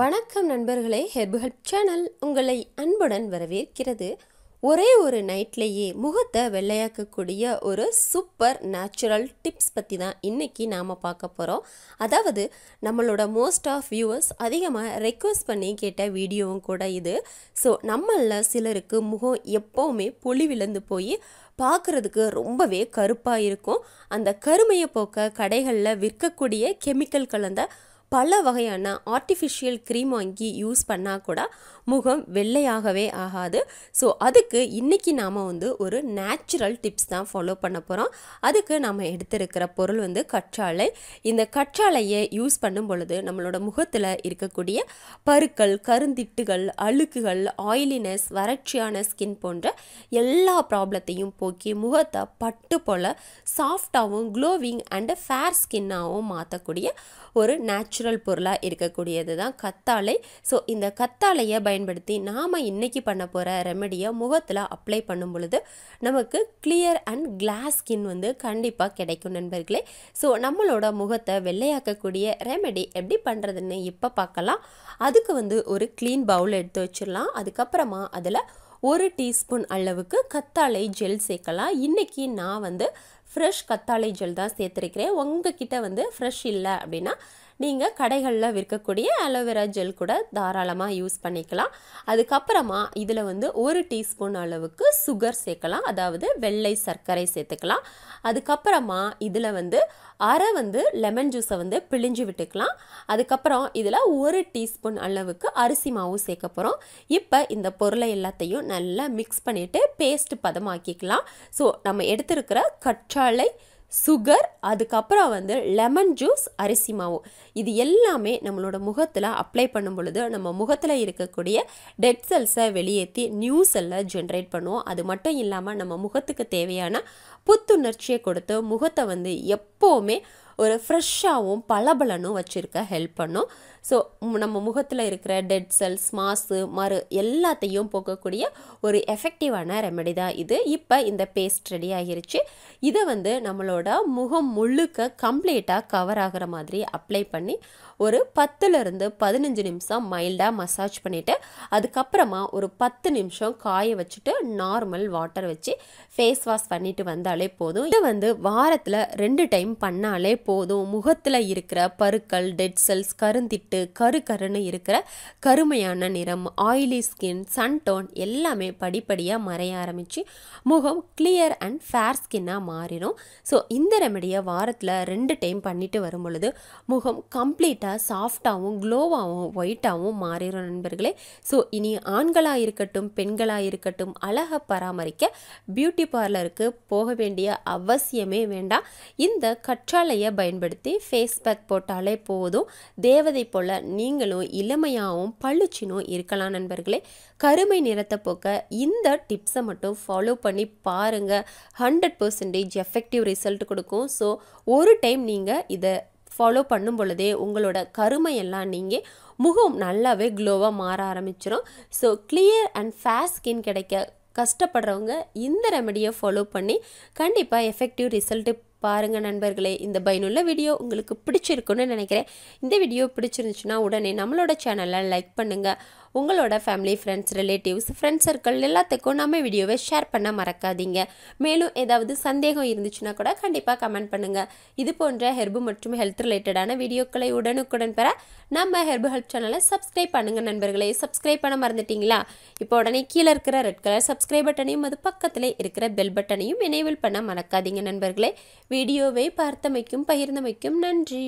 வணக்கம் நண்பர்களே herbal channel உங்களை அன்புடன் வரவேற்கிறது ஒரே ஒரு நைட்லேயே முகத்தை வெள்ளையாக்கக்கூடிய ஒரு சூப்பர் நேச்சுரல் டிப்ஸ் பற்றி தான் இன்றைக்கி நாம் பார்க்க போகிறோம் அதாவது நம்மளோட மோஸ்ட் ஆஃப் வியூவர்ஸ் அதிகமாக ரெக்வஸ்ட் பண்ணி கேட்ட வீடியோவும் கூட இது ஸோ நம்மளில் சிலருக்கு முகம் எப்போவுமே பொலி விழுந்து போய் பார்க்குறதுக்கு ரொம்பவே கருப்பாக இருக்கும் அந்த கருமையை போக்க கடைகளில் விற்கக்கூடிய கெமிக்கல் கலந்த பல வகையான ஆர்டிஃபிஷியல் க்ரீம் வாங்கி யூஸ் பண்ணால் கூட முகம் வெள்ளையாகவே ஆகாது ஸோ அதுக்கு இன்றைக்கி நாம் வந்து ஒரு நேச்சுரல் டிப்ஸ் தான் ஃபாலோ பண்ண போகிறோம் அதுக்கு நம்ம எடுத்திருக்கிற பொருள் வந்து கற்றாழை இந்த கற்றாழையை யூஸ் பண்ணும் பொழுது நம்மளோட முகத்தில் இருக்கக்கூடிய பருக்கள் கருந்திட்டுகள் அழுக்குகள் ஆயிலினஸ் வறட்சியான ஸ்கின் போன்ற எல்லா ப்ராப்ளத்தையும் போக்கி முகத்தை பட்டு போல் சாஃப்டாகவும் க்ளோவிங் அண்டு ஃபேர் ஸ்கின்னாகவும் மாற்றக்கூடிய ஒரு நேச்சுரல் நேச்சுரல் பொருளாக இருக்கக்கூடியது தான் கத்தாழை ஸோ இந்த கத்தாழையை பயன்படுத்தி நாம் இன்றைக்கி பண்ண போகிற ரெமெடியை முகத்தில் அப்ளை பண்ணும் பொழுது நமக்கு கிளியர் அண்ட் கிளாஸ் ஸ்கின் வந்து கண்டிப்பாக கிடைக்கும் நண்பர்களே ஸோ நம்மளோட முகத்தை வெள்ளையாக்கக்கூடிய ரெமெடி எப்படி பண்ணுறதுன்னு இப்போ பார்க்கலாம் அதுக்கு வந்து ஒரு க்ளீன் பவுல் எடுத்து வச்சிடலாம் அதுக்கப்புறமா அதில் ஒரு டீஸ்பூன் அளவுக்கு கத்தாழை ஜெல் சேர்க்கலாம் இன்றைக்கி நான் வந்து ஃப்ரெஷ் கத்தாழை ஜெல் தான் சேர்த்துருக்கிறேன் கிட்டே வந்து ஃப்ரெஷ் இல்லை அப்படின்னா நீங்கள் கடைகளில் விற்கக்கூடிய அலோவேரா ஜெல் கூட தாராளமாக யூஸ் பண்ணிக்கலாம் அதுக்கப்புறமா இதில் வந்து ஒரு டீஸ்பூன் அளவுக்கு சுகர் சேர்க்கலாம் அதாவது வெள்ளை சர்க்கரை சேர்த்துக்கலாம் அதுக்கப்புறமா இதில் வந்து அரை வந்து லெமன் ஜூஸை வந்து பிழிஞ்சு விட்டுக்கலாம் அதுக்கப்புறம் இதில் ஒரு டீஸ்பூன் அளவுக்கு அரிசி மாவு சேர்க்க போகிறோம் இப்போ இந்த பொருளை எல்லாத்தையும் நல்லா மிக்ஸ் பண்ணிவிட்டு பேஸ்ட் பதமாக்கிக்கலாம் ஸோ நம்ம எடுத்திருக்கிற கற்றாழை சுகர் அதுக்கப்புறம் வந்து லெமன் ஜூஸ் அரிசி மாவு இது எல்லாமே நம்மளோட முகத்தில் அப்ளை பண்ணும் பொழுது நம்ம முகத்தில் இருக்கக்கூடிய டெட் செல்ஸை வெளியேற்றி நியூ செல்லை ஜென்ரேட் பண்ணுவோம் அது மட்டும் இல்லாமல் நம்ம முகத்துக்கு தேவையான புத்துணர்ச்சியை கொடுத்து முகத்தை வந்து எப்போவுமே ஒரு ஃப்ரெஷ்ஷாகவும் பளபளனும் வச்சுருக்க ஹெல்ப் பண்ணும் ஸோ நம்ம முகத்தில் இருக்கிற டெட் செல்ஸ் மாசு மறு எல்லாத்தையும் போக்கக்கூடிய ஒரு எஃபெக்டிவான ரெமெடி தான் இது இப்போ இந்த பேஸ்ட் ரெடி ஆகிருச்சு இதை வந்து நம்மளோட முகம் முழுக்க கம்ப்ளீட்டாக கவர் ஆகிற மாதிரி அப்ளை பண்ணி ஒரு பத்துலேருந்து பதினஞ்சு நிமிஷம் மைல்டாக மசாஜ் பண்ணிவிட்டு அதுக்கப்புறமா ஒரு பத்து நிமிஷம் காய வச்சுட்டு நார்மல் வாட்டர் வச்சு ஃபேஸ் வாஷ் பண்ணிட்டு வந்தாலே போதும் இதை வந்து வாரத்தில் ரெண்டு டைம் பண்ணாலே போதும் முகத்தில் இருக்கிற பருக்கள் டெட் செல்ஸ் கருந்திட்டு கரு கருன்னு இருக்கிற கருமையான நிறம் ஆயிலி ஸ்கின் சன்டோன் எல்லாமே படிப்படியாக மறைய ஆரம்பித்து முகம் கிளியர் அண்ட் ஃபேர் ஸ்கின்னாக மாறிடும் ஸோ இந்த ரெமடியை வாரத்தில் ரெண்டு டைம் பண்ணிட்டு வரும் பொழுது முகம் கம்ப்ளீட்டாக சாஃப்டாகவும் க்ளோவாகவும் ஒயிட்டாகவும் மாறிடும் நண்பர்களே ஸோ இனி ஆண்களாக இருக்கட்டும் பெண்களாக இருக்கட்டும் அழகை பராமரிக்க பியூட்டி பார்லருக்கு போக வேண்டிய அவசியமே வேண்டாம் இந்த கற்றாழையை பயன்படுத்தி ஃபேஸ் பேக் போட்டாலே போதும் தேவதை போல் நீங்களும் இளமையாகவும் பளிச்சினும் இருக்கலாம் நண்பர்களே கருமை நிறத்தை போக்க இந்த டிப்ஸை மட்டும் ஃபாலோ பண்ணி பாருங்கள் ஹண்ட்ரட் பர்சன்டேஜ் எஃபெக்டிவ் ரிசல்ட் கொடுக்கும் ஸோ ஒரு டைம் நீங்கள் இதை ஃபாலோ பண்ணும் பொழுதே உங்களோட கருமையெல்லாம் நீங்கள் முகம் நல்லாவே க்ளோவாக மாற ஆரம்பிச்சிடும் so clear and face skin கிடைக்க கஷ்டப்படுறவங்க இந்த ரெமடியை ஃபாலோ பண்ணி கண்டிப்பாக எஃபெக்டிவ் ரிசல்ட்டு பாருங்கள் நண்பர்களே இந்த பயனுள்ள வீடியோ உங்களுக்கு பிடிச்சிருக்குன்னு நினைக்கிறேன் இந்த வீடியோ பிடிச்சிருந்துச்சுன்னா உடனே நம்மளோட சேனலை லைக் பண்ணுங்கள் உங்களோட family friends relatives friends circle எல்லாத்துக்கும் நம்ம வீடியோவை ஷேர் பண்ண மறக்காதீங்க மேலும் ஏதாவது சந்தேகம் இருந்துச்சுன்னா கூட கண்டிப்பாக கமெண்ட் பண்ணுங்கள் இது போன்ற ஹெர்பு மற்றும் ஹெல்த் ரிலேட்டடான வீடியோக்களை உடனுக்குடன் பெற நம்ம ஹெர்பு ஹெல்ப் சேனலை சப்ஸ்கிரைப் பண்ணுங்கள் நண்பர்களை சப்ஸ்கிரைப் பண்ண மறந்துட்டீங்களா இப்போ உடனே கீழே இருக்கிற ரெட் கலர் சப்ஸ்கிரைப் பட்டனையும் அது பக்கத்தில் இருக்கிற பெல் பட்டனையும் எனேபிள் பண்ண மறக்காதீங்க நண்பர்களே வீடியோவை பார்த்தமைக்கும் பகிர்ந்தமைக்கும் நன்றி